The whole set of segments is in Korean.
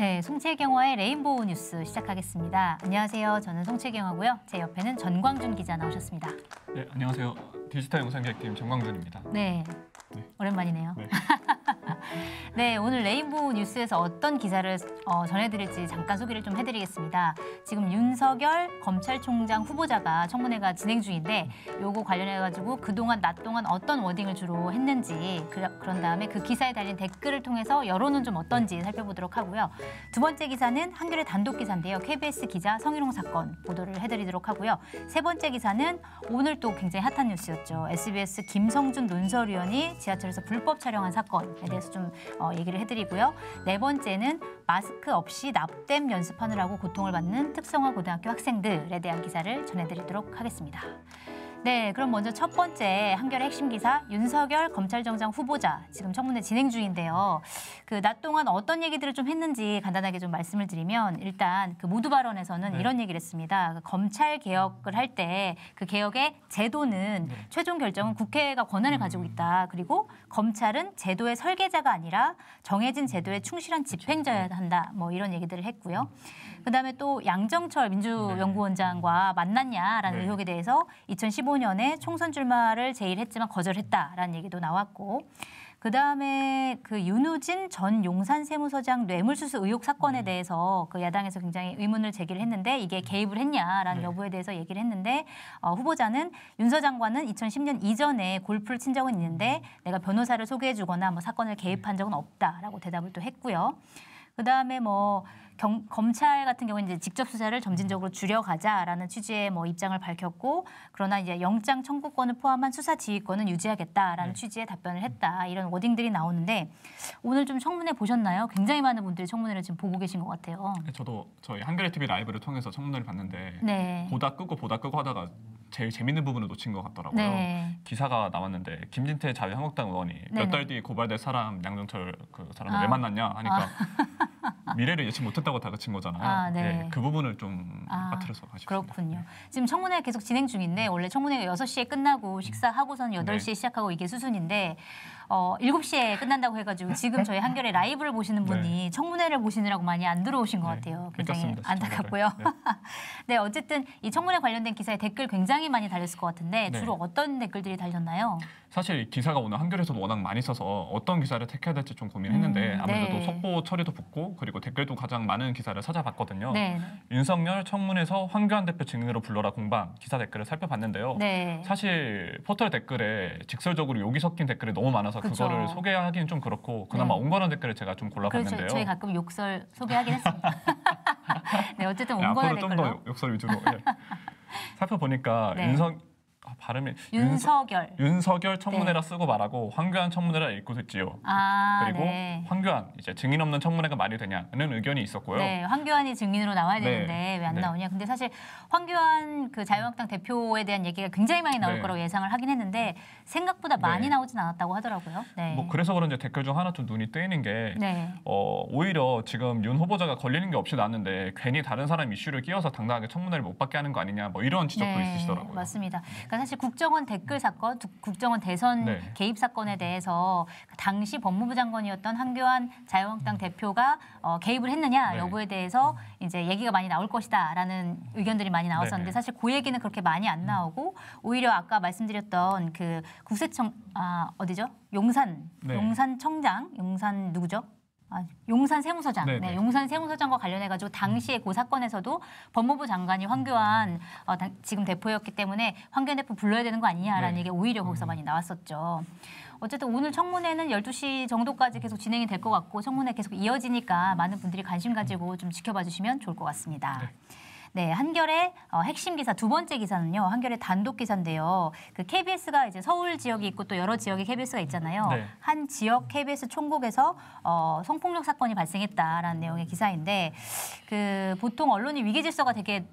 네, 송채경화의 레인보우 뉴스 시작하겠습니다. 안녕하세요. 저는 송채경화고요. 제 옆에는 전광준 기자 나오셨습니다. 네, 안녕하세요. 디지털 영상 기획팀 전광준입니다. 네, 네. 오랜만이네요. 네. 네, 오늘 레인보우 뉴스에서 어떤 기사를 어, 전해드릴지 잠깐 소개를 좀 해드리겠습니다. 지금 윤석열 검찰총장 후보자가 청문회가 진행 중인데 요거 관련해가지고 그동안 낮 동안 어떤 워딩을 주로 했는지 그, 런 다음에 그 기사에 달린 댓글을 통해서 여론은 좀 어떤지 살펴보도록 하고요. 두 번째 기사는 한겨레 단독 기사인데요. KBS 기자 성희롱 사건 보도를 해드리도록 하고요. 세 번째 기사는 오늘 또 굉장히 핫한 뉴스였죠. SBS 김성준 논설위원이 지하철에서 불법 촬영한 사건에 대해서 대해서 좀 어, 얘기를 해드리고요. 네 번째는 마스크 없이 납땜 연습하느라고 고통을 받는 특성화 고등학교 학생들에 대한 기사를 전해드리도록 하겠습니다. 네, 그럼 먼저 첫 번째 한결의 핵심 기사 윤석열 검찰정장 후보자 지금 청문회 진행 중인데요. 그 낮 동안 어떤 얘기들을 좀 했는지 간단하게 좀 말씀을 드리면 일단 그 모두 발언에서는 네. 이런 얘기를 했습니다. 그 검찰 개혁을 할 때 그 개혁의 제도는 네. 최종 결정은 국회가 권한을 음. 가지고 있다. 그리고 검찰은 제도의 설계자가 아니라 정해진 제도에 충실한 그렇죠. 네. 집행자여야 한다. 뭐 이런 얘기들을 했고요. 그다음에 또 양정철 민주연구원장과 네. 만났냐라는 네. 의혹에 대해서 2015년에 총선 출마를 제의했지만 거절했다라는 얘기도 나왔고 그다음에 그 윤우진 전 용산세무서장 뇌물수수 의혹 사건에 음. 대해서 그 야당에서 굉장히 의문을 제기를 했는데 이게 음. 개입을 했냐라는 네. 여부에 대해서 얘기를 했는데 어, 후보자는 윤 서장관은 2010년 이전에 골프를 친 적은 있는데 음. 내가 변호사를 소개해주거나 뭐 사건을 개입한 적은 없다라고 대답을 또 했고요. 그 다음에 뭐 경, 검찰 같은 경우는 이제 직접 수사를 점진적으로 줄여가자라는 취지의 뭐 입장을 밝혔고 그러나 이제 영장 청구권을 포함한 수사 지휘권은 유지하겠다라는 네. 취지의 답변을 했다 이런 워딩들이 나오는데 오늘 좀 청문회 보셨나요? 굉장히 많은 분들이 청문회를 지금 보고 계신 것 같아요. 네, 저도 저희 한겨레 TV 라이브를 통해서 청문회를 봤는데 네. 보다 끄고 보다 끄고 하다가 제일 재밌는 부분을 놓친 것 같더라고요. 네. 기사가 나왔는데 김진태 자유한국당 의원이 네, 몇달뒤 네. 고발될 사람 양정철 그 사람을 아. 왜 만났냐 하니까 아. 미래를 예측 못했다고 다그친 거잖아요. 아, 네. 네. 그 부분을 좀 아, 빠뜨려서 아쉽습니다. 그렇군요. 네. 지금 청문회 계속 진행 중인데 원래 청문회가 6시에 끝나고 식사하고선 8시에 시작하고 이게 수순인데 어, 7시에 끝난다고 해가지고 지금 저희 한결의 라이브를 보시는 네. 분이 네. 청문회를 보시느라고 많이 안 들어오신 것 네, 같아요. 굉장히 뺏겼습니다, 안타깝고요. 네. 네, 어쨌든 이 청문회 관련된 기사에 댓글 굉장히 많이 달렸을 것 같은데 네. 주로 어떤 댓글들이 달렸나요? 사실 기사가 오늘 한겨레에서도 워낙 많이 써서 어떤 기사를 택해야 될지 좀 고민했는데 음, 아무래도 속보 처리도 붙고 그리고 댓글도 가장 많은 기사를 찾아봤거든요. 네. 윤석열 청문회에서 황교안 대표 증인으로 불러라 공방 기사 댓글을 살펴봤는데요. 네. 사실 포털 댓글에 직설적으로 욕이 섞인 댓글이 너무 많아서 그거를 소개하기는 좀 그렇고 그나마 네. 온건한 댓글을 제가 좀 골라봤는데요. 그렇죠. 저희 가끔 욕설 소개하긴 했습니다. 네, 어쨌든 네, 온건한 댓글로좀더 욕설 위주로 예. 살펴보니까 네. 윤석 발음이 윤석열 윤서, 결 청문회라 네. 쓰고 말하고 황교안 청문회라 읽고 됐지요. 아, 그리고 네. 황교안 이제 증인 없는 청문회가 말이 되냐는 의견이 있었고요. 네, 황교안이 증인으로 나와야 네. 되는데 왜안 네. 나오냐. 근데 사실 황교안 그 자유한국당 대표에 대한 얘기가 굉장히 많이 나올 네. 거라고 예상을 하긴 했는데 생각보다 많이 나오진 않았다고 하더라고요. 뭐 그래서 그런지 댓글 중 하나 좀 눈이 뜨이는 게 어, 오히려 지금 윤 후보자가 걸리는 게 없이 나왔는데 괜히 다른 사람 이슈를 끼워서 당당하게 청문회를 못 받게 하는 거 아니냐 뭐 이런 지적도 있으시더라고요. 맞습니다. 그러니까 사실 사실 국정원 댓글 사건, 국정원 대선 네. 개입 사건에 대해서 당시 법무부 장관이었던 한교안 자유한국당 음. 대표가 어, 개입을 했느냐 네. 여부에 대해서 이제 얘기가 많이 나올 것이다라는 의견들이 많이 나왔었는데 네. 사실 그 얘기는 그렇게 많이 안 나오고 오히려 아까 말씀드렸던 그 국세청 아 어디죠? 용산 네. 용산청장 용산 누구죠? 아, 용산 세무서장, 네네. 네, 네, 용산 세무서장과 관련해가지고 당시에 고그 사건에서도 법무부 장관이 황교안 어, 당, 지금 대표였기 때문에 황교안 대표 불러야 되는 거 아니냐라는 네. 얘 오히려 거기서 음. 많이 나왔었죠. 어쨌든 오늘 청문회는 열두 시 정도까지 계속 진행이 될 것 같고 청문회 계속 이어지니까 많은 분들이 관심 가지고 좀 지켜봐 주시면 좋을 것 같습니다. 네. 네, 한결의 어, 핵심 기사 두 번째 기사는요. 한결의 단독 기사인데요. 그 KBS가 이제 서울 지역이 있고 또 여러 지역에 KBS가 있잖아요. 네. 한 지역 KBS 총국에서 어, 성폭력 사건이 발생했다라는 내용의 기사인데 그 보통 언론이 위기 질서가 되게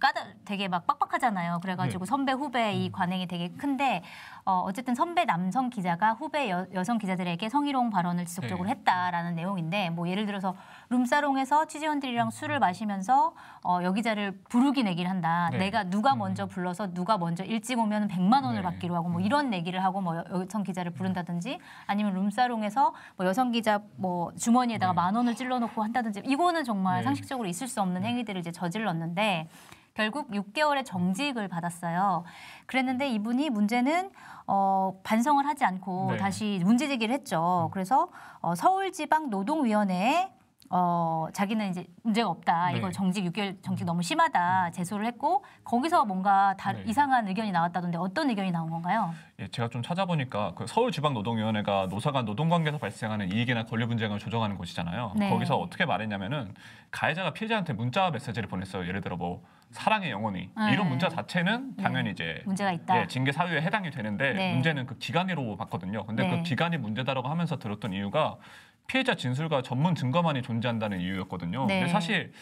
까다 되게 막 빡빡하잖아요. 그래가지고 네. 선배 후배 이 음. 관행이 되게 큰데 어, 어쨌든 선배 남성 기자가 후배 여, 여성 기자들에게 성희롱 발언을 지속적으로 네. 했다라는 내용인데 뭐 예를 들어서 룸사롱에서 취재원들이랑 음. 술을 마시면서 어, 여기자를 부르기 내기를 한다. 네. 내가 누가 음. 먼저 불러서 누가 먼저 일찍 오면 100만 원을 네. 받기로 하고 뭐 음. 이런 내기를 하고 뭐 여성 기자를 부른다든지 아니면 룸사롱에서 뭐 여성 기자 뭐 주머니에다가 네. 만 원을 찔러놓고 한다든지 이거는 정말 네. 상식적으로 있을 수 없는 네. 행위들을 이제 저질렀는데 결국 6개월의 정직을 받았어요. 그랬는데 이분이 문제는 어, 반성을 하지 않고 네. 다시 문제 제기를 했죠. 음. 그래서 어, 서울지방노동위원회에 어, 자기는 이제 문제가 없다. 네. 이걸 정직 6개월 정직 너무 심하다. 제소를 했고 거기서 뭔가 다, 네. 이상한 의견이 나왔다던데 어떤 의견이 나온 건가요? 예, 제가 좀 찾아보니까 그 서울지방노동위원회가 노사간 노동관계에서 발생하는 이익이나 권리 분쟁을 조정하는 곳이잖아요. 네. 거기서 어떻게 말했냐면은 가해자가 피해자한테 문자 메시지를 보냈어요. 예를 들어 뭐 사랑의 영원히 네. 이런 문자 자체는 네. 당연히 네. 이제 문제가 있다. 예, 징계 사유에 해당이 되는데 네. 문제는 그 기간으로 봤거든요. 근데 그 네. 기간이 문제다라고 하면서 들었던 이유가 피해자 진술과 전문 증거만이 존재한다는 이유였거든요. 네. 근데 사실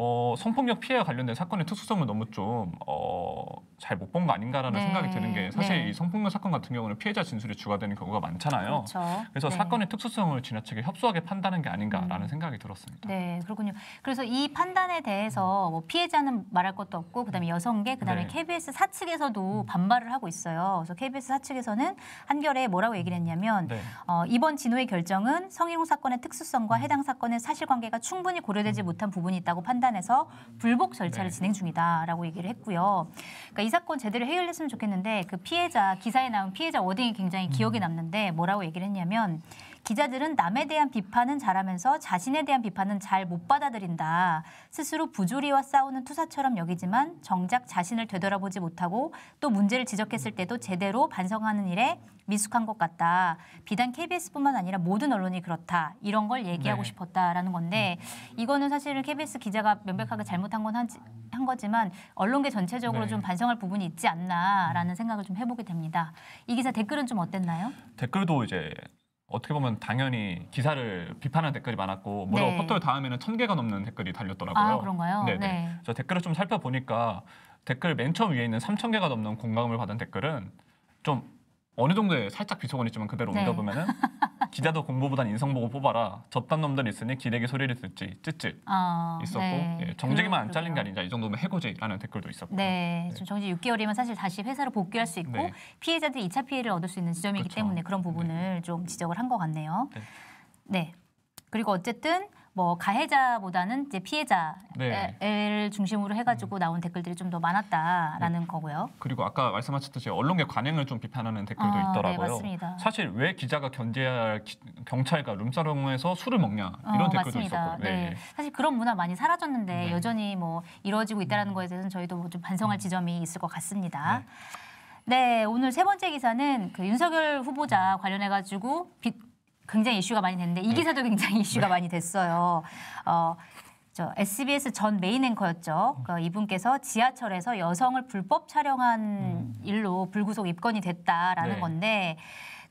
어, 성폭력 피해와 관련된 사건의 특수성을 너무 좀 어, 잘 못 본 거 아닌가라는 네. 생각이 드는 게 사실 네. 이 성폭력 사건 같은 경우는 피해자 진술이 추가되는 경우가 많잖아요. 그렇죠. 그래서 네. 사건의 특수성을 지나치게 협소하게 판단한 게 아닌가라는 음. 생각이 들었습니다. 네, 그렇군요. 그래서 이 판단에 대해서 음. 뭐 피해자는 말할 것도 없고 그다음에 음. 여성계 그다음에 KBS 네. 사측에서도 음. 반발을 하고 있어요. 그래서 KBS 사측에서는 한결에 뭐라고 얘기를 했냐면 네. 어, 이번 진호의 결정은 성희롱 사건의 특수성과 음. 해당 사건의 사실관계가 충분히 고려되지 못한 부분이 있다고 판단. 판단해서 불복 절차를 네. 진행 중이다라고 얘기를 했고요. 그러니까 이 사건 제대로 해결했으면 좋겠는데 그 피해자 기사에 나온 피해자 워딩이 굉장히 기억에 음. 남는데 뭐라고 얘기를 했냐면 기자들은 남에 대한 비판은 잘하면서 자신에 대한 비판은 잘 못 받아들인다. 스스로 부조리와 싸우는 투사처럼 여기지만 정작 자신을 되돌아보지 못하고 또 문제를 지적했을 때도 제대로 반성하는 일에 미숙한 것 같다. 비단 KBS뿐만 아니라 모든 언론이 그렇다. 이런 걸 얘기하고 네. 싶었다라는 건데 음. 이거는 사실 KBS 기자가 명백하게 잘못한 건 한, 한 거지만 언론계 전체적으로 네. 좀 반성할 부분이 있지 않나라는 음. 생각을 좀 해보게 됩니다. 이 기사 댓글은 좀 어땠나요? 댓글도 이제 어떻게 보면 당연히 기사를 비판하는 댓글이 많았고 무려 네. 포털 다음에는 천 개가 넘는 댓글이 달렸더라고요. 아 그런가요? 네네. 네. 저 댓글을 좀 살펴보니까 댓글 맨 처음 위에 있는 삼천 개가 넘는 공감을 받은 댓글은 좀 어느 정도의 살짝 비속어는 있지만 그대로 네. 옮겨보면은 기자도 공부보단 인성 보고 뽑아라. 저딴 놈들 있으니 기대기 소리를 듣지. 쯧쯧 아, 있었고 네. 예, 정직이만 안 잘린 게 아니냐 이 정도면 해고지라는 댓글도 있었고. 네, 네. 정직 6개월이면 사실 다시 회사로 복귀할 수 있고 네. 피해자들이 2차 피해를 얻을 수 있는 지점이기 그렇 때문에 그런 네. 부분을 좀 지적을 한 것 같네요. 네. 네. 그리고 어쨌든 뭐 가해자보다는 이제 피해자를 네. 중심으로 해가지고 음. 나온 댓글들이 좀 더 많았다라는 네. 거고요. 그리고 아까 말씀하셨듯이 언론계 관행을 좀 비판하는 댓글도 아, 네, 있더라고요. 네, 사실 왜 기자가 견제할 기, 경찰과 룸사롱에서 술을 먹냐 이런 어, 댓글도 있었고. 네. 네. 사실 그런 문화 많이 사라졌는데 네. 여전히 뭐 이루어지고 있다는 음. 거에 대해서는 저희도 뭐 좀 반성할 음. 지점이 있을 것 같습니다. 네, 오늘 세 번째 기사는 그 윤석열 후보자 음. 관련해 가지고 굉장히 이슈가 많이 됐는데 이 네. 기사도 굉장히 네. 이슈가 네. 많이 됐어요. 어, 저 SBS 전 메인 앵커였죠. 그러니까 이분께서 지하철에서 여성을 불법 촬영한 음. 일로 불구속 입건이 됐다라는 네. 건데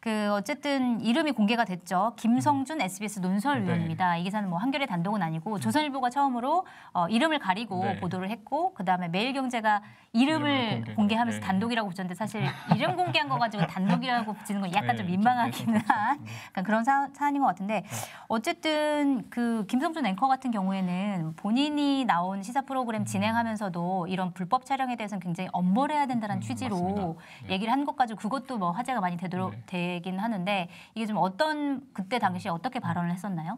그 어쨌든 이름이 공개가 됐죠. 김성준 SBS 논설위원입니다. 네. 이 기사는 뭐 한겨레 단독은 아니고 네. 조선일보가 처음으로 어, 이름을 가리고 네. 보도를 했고 그다음에 매일경제가 이름을, 공개. 하면서 네. 단독이라고 붙였는데 사실 이름 공개한 거 가지고 단독이라고 붙이는 건 약간 네, 좀 민망하기는 네, 그렇죠. 한 그런 사, 사 안인것 같은데 어쨌든 그 김성준 앵커 같은 경우에는 본인이 나온 시사 프로그램 음. 진행하면서도 이런 불법 촬영에 대해서는 굉장히 엄벌해야 된다는 음, 취지로 얘기를 한것 가지고 그것도 뭐 화제가 많이 되도록 돼. 되긴 하는데 이게 좀 어떤 그때 당시에 어떻게 발언을 했었나요?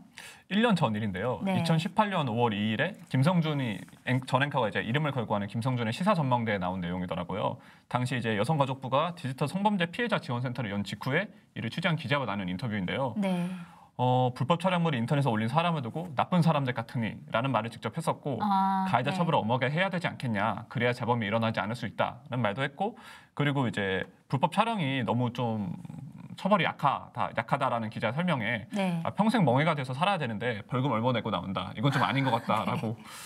1년 전 일인데요. 네. 2018년 5월 2일에 김성준이 전 앵커가 이제 이름을 걸고 하는 김성준의 시사 전망대에 나온 내용이더라고요. 당시 이제 여성가족부가 디지털 성범죄 피해자 지원센터를 연 직후에 이를 취재한 기자와 나눈 인터뷰인데요. 네. 어, 불법 촬영물이 인터넷에 올린 사람을 두고 나쁜 사람들 같으니라는 말을 직접 했었고 아, 가해자 네. 처벌을 엄하게 해야 되지 않겠냐 그래야 재범이 일어나지 않을 수 있다는 말도 했고 그리고 이제 불법 촬영이 너무 좀 처벌이 약하다, 약하다라는 기자 설명에 네. 아, 평생 멍해가 돼서 살아야 되는데 벌금 얼마 내고 나온다. 이건 좀 아닌 것 같다라고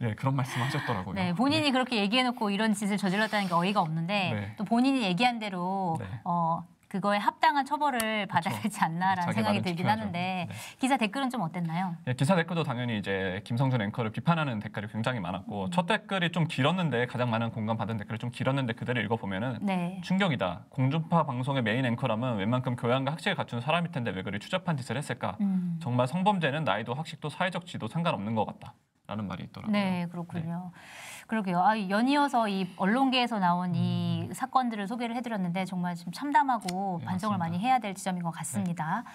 네. 네, 그런 말씀 하셨더라고요. 네, 본인이 네. 그렇게 얘기해놓고 이런 짓을 저질렀다는 게 어이가 없는데 네. 또 본인이 얘기한 대로 네. 어, 그거에 합당한 처벌을 받아야 그렇 되지 않나라는 생각이 들긴 지켜야죠. 하는데 네. 기사 댓글은 좀 어땠나요? 예, 기사 댓글도 당연히 이제 김성준 앵커를 비판하는 댓글이 굉장히 많았고 음. 첫 댓글이 좀 길었는데 가장 많은 공감 받은 댓글이 좀 길었는데 그대로 읽어보면은 네. 충격이다. 공중파 방송의 메인 앵커라면 웬만큼 교양과 학식을 갖춘 사람일 텐데 왜 그리 추잡한 짓을 했을까? 음. 정말 성범죄는 나이도 학식도 사회적 지도 상관없는 것 같다. 라는 말이 있더라고요. 네, 네. 그렇군요. 네. 그러게요. 아, 연이어서 이 언론계에서 나온 음. 이 사건들을 소개를 해드렸는데 정말 좀 참담하고 네, 반성을 맞습니다. 많이 해야 될 지점인 것 같습니다. 네.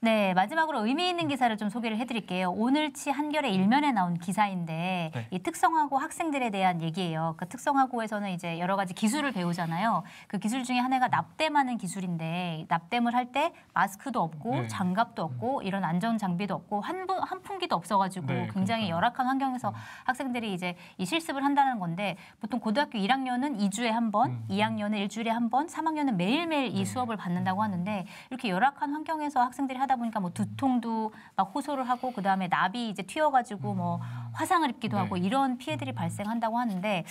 네, 마지막으로 의미 있는 기사를 좀 소개를 해드릴게요. 오늘치 한겨레 일면에 나온 기사인데 네. 이 특성화고 학생들에 대한 얘기예요. 그 특성화고에서는 이제 여러 가지 기술을 배우잖아요. 그 기술 중에 하나가 납땜하는 기술인데 납땜을 할 때 마스크도 없고 네. 장갑도 없고 음. 이런 안전 장비도 없고 한부, 한풍기도 없어가지고 네, 굉장히 그러니까. 열악한 환경에서 음. 학생들이 이제 이 실습을 한다는 건데 보통 고등학교 1학년은 2주에 한 번, 음. 2학년은 일주일에 한 번, 3학년은 매일매일 이 네. 수업을 받는다고 음. 하는데 이렇게 열악한 환경에서 학생들이 하다 보니까 뭐 두통도 막 호소를 하고 그 다음에 나비 이제 튀어가지고 뭐 화상을 입기도 네. 하고 이런 피해들이 발생한다고 하는데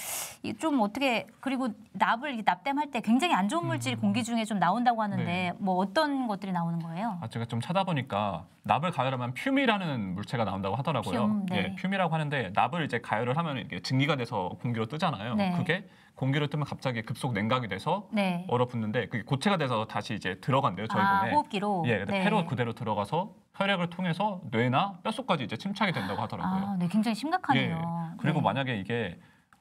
좀 어떻게 그리고 납을 납땜할 때 굉장히 안 좋은 물질이 음. 공기 중에 좀 나온다고 하는데 네. 뭐 어떤 것들이 나오는 거예요? 아, 제가 좀 찾아보니까 납을 가열하면 퓨미라는 물체가 나온다고 하더라고요. 퓨, 네. 예, 퓨미라고 하는데 납을 이제 가열을 하면 이게 증기가 돼서 공기로 뜨잖아요. 네. 그게 공기를 뜨면 갑자기 급속 냉각이 돼서 네. 얼어붙는데 그게 고체가 돼서 다시 이제 들어간대요 저희 아, 몸에 호흡기로 예 네. 폐로 그대로 들어가서 혈액을 통해서 뇌나 뼛속까지 이제 침착이 된다고 하더라고요. 아, 네, 굉장히 심각하네요. 예, 그리고 네. 만약에 이게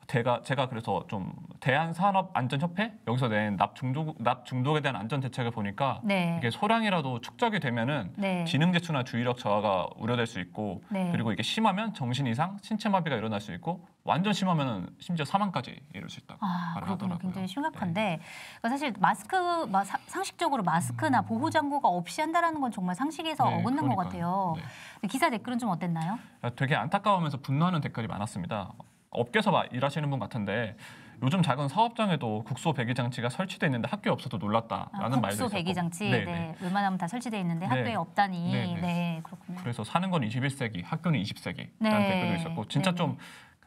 제가 제가 그래서 좀 대한산업안전협회 여기서 낸납 중독 납 중독에 대한 안전 대책을 보니까 네. 이게 소량이라도 축적이 되면은 네. 지능 재추나 주의력 저하가 우려될 수 있고 네. 그리고 이게 심하면 정신 이상 신체 마비가 일어날 수 있고 완전 심하면 은 심지어 사망까지 이룰 수 있다고 아, 말하더라고요. 굉장히 심각한데 네. 그러니까 사실 마스크 사, 상식적으로 마스크나 음. 보호 장구가 없이 한다라는 건 정말 상식에서 네, 어긋난 그러니까요. 것 같아요. 네. 기사 댓글은 좀 어땠나요? 아, 되게 안타까우면서 분노하는 댓글이 많았습니다. 업계에서 일하시는 분 같은데 요즘 작은 사업장에도 국소 배기 장치가 설치돼 있는데 학교에 없어도 놀랐다라는 아, 말도 있었고. 국소 배기 장치. 네, 네, 네. 웬만하면 다 설치돼 있는데 네. 학교에 네. 없다니. 네, 네. 그렇군요. 그래서 사는 건 21세기, 학교는 20세기라는 댓글도 있었고 진짜 좀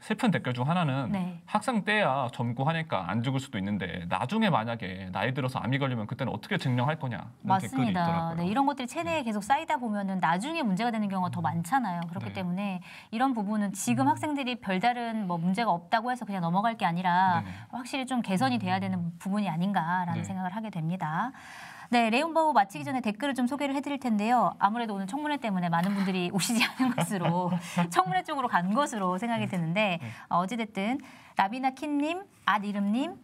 슬픈 댓글 중 하나는 네. 학생 때야 젊고 하니까 안 죽을 수도 있는데 나중에 만약에 나이 들어서 암이 걸리면 그때는 어떻게 증명할 거냐 맞습니다. 네, 이런 것들이 체내에 네. 계속 쌓이다 보면은 나중에 문제가 되는 경우가 더 음. 많잖아요. 그렇기 네. 때문에 이런 부분은 지금 음. 학생들이 별다른 뭐 문제가 없다고 해서 그냥 넘어갈 게 아니라 네. 확실히 좀 개선이 돼야 되는 음. 부분이 아닌가라는 네. 생각을 하게 됩니다. 네, 레온버우 마치기 전에 댓글을 좀 소개를 해드릴 텐데요. 아무래도 오늘 청문회 때문에 많은 분들이 오시지 않은 것으로 청문회 쪽으로 간 것으로 생각이 드는데 어, 어찌됐든 어 라비나 킨님, 앗 이름님,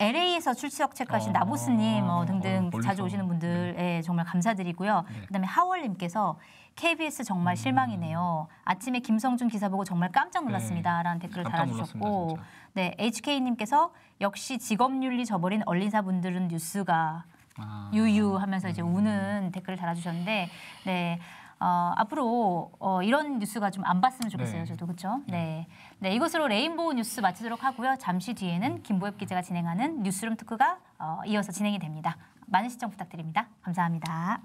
LA에서 출석 체크하신 어, 아, 나보스님 어, 등등 어, 자주 오시는 분들 네. 예, 정말 감사드리고요. 네. 그다음에 하월님께서 KBS 정말 음. 실망이네요. 아침에 김성준 기사 보고 정말 깜짝 놀랐습니다라는 네. 댓글을 달아주셨고, 네 HK님께서 역시 직업윤리 저버린 언론사분들은 뉴스가 아. 유유하면서 이제 음. 우는 댓글을 달아주셨는데 네. 어, 앞으로 어, 이런 뉴스가 좀 안 봤으면 좋겠어요. 네. 저도 그렇죠. 네. 네, 이것으로 레인보우 뉴스 마치도록 하고요. 잠시 뒤에는 김보엽 기자가 진행하는 뉴스룸 특구가 어, 이어서 진행이 됩니다. 많은 시청 부탁드립니다. 감사합니다.